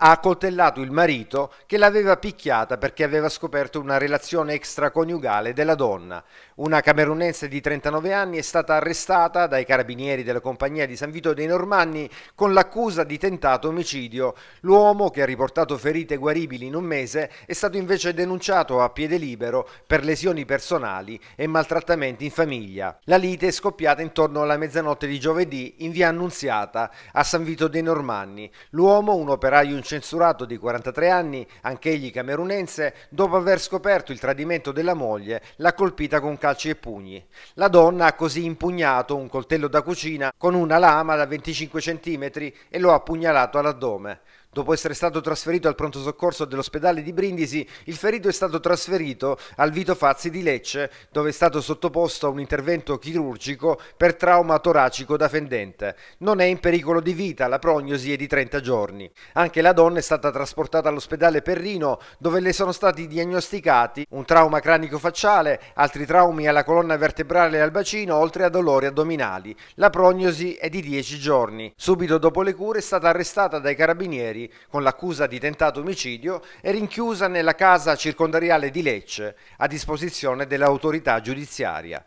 ha accoltellato il marito che l'aveva picchiata perché aveva scoperto una relazione extraconiugale della donna. Una camerunense di 39 anni è stata arrestata dai carabinieri della compagnia di San Vito dei Normanni con l'accusa di tentato omicidio. L'uomo, che ha riportato ferite guaribili in un mese, è stato invece denunciato a piede libero per lesioni personali e maltrattamenti in famiglia. La lite è scoppiata intorno alla mezzanotte di giovedì in via Annunziata a San Vito dei Normanni. L'uomo, un operaio in censurato di 43 anni, anch'egli camerunense, dopo aver scoperto il tradimento della moglie, l'ha colpita con calci e pugni. La donna ha così impugnato un coltello da cucina con una lama da 25 cm e lo ha pugnalato all'addome. Dopo essere stato trasferito al pronto soccorso dell'ospedale di Brindisi, il ferito è stato trasferito al Vito Fazzi di Lecce, dove è stato sottoposto a un intervento chirurgico per trauma toracico da fendente. Non è in pericolo di vita, la prognosi è di 30 giorni. Anche la donna è stata trasportata all'ospedale Perrino, dove le sono stati diagnosticati un trauma cranico-facciale, altri traumi alla colonna vertebrale e al bacino, oltre a dolori addominali. La prognosi è di 10 giorni. Subito dopo le cure è stata arrestata dai carabinieri con l'accusa di tentato omicidio è rinchiusa nella casa circondariale di Lecce a disposizione dell'autorità giudiziaria.